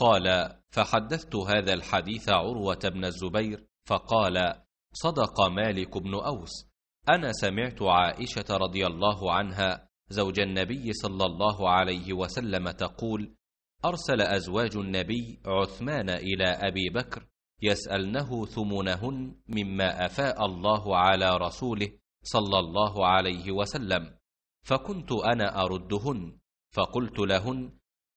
قال فحدثت هذا الحديث عروة بن الزبير فقال صدق مالك بن أوس أنا سمعت عائشة رضي الله عنها زوج النبي صلى الله عليه وسلم تقول أرسل أزواج النبي عثمان إلى أبي بكر يسألنه ثمنهن مما أفاء الله على رسوله صلى الله عليه وسلم فكنت أنا أردهن فقلت لهن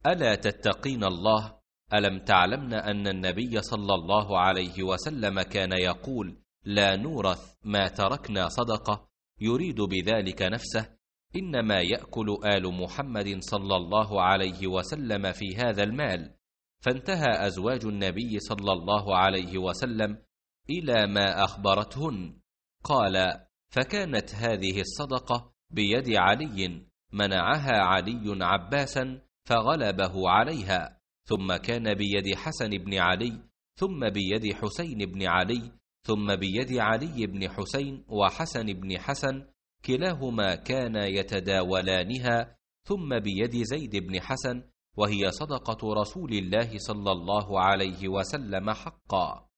ألا تتقين الله ألم تعلمن أن النبي صلى الله عليه وسلم كان يقول لا نورث ما تركنا صدقة يريد بذلك نفسه إنما يأكل آل محمد صلى الله عليه وسلم في هذا المال فانتهى أزواج النبي صلى الله عليه وسلم إلى ما أخبرتهن قال فكانت هذه الصدقة بيد علي منعها علي عباسا فغلبه عليها ثم كان بيد حسن بن علي ثم بيد حسين بن علي ثم بيد علي بن حسين وحسن بن حسن كلاهما كانا يتداولانها ثم بيد زيد بن حسن وهي صدقه رسول الله صلى الله عليه وسلم حقا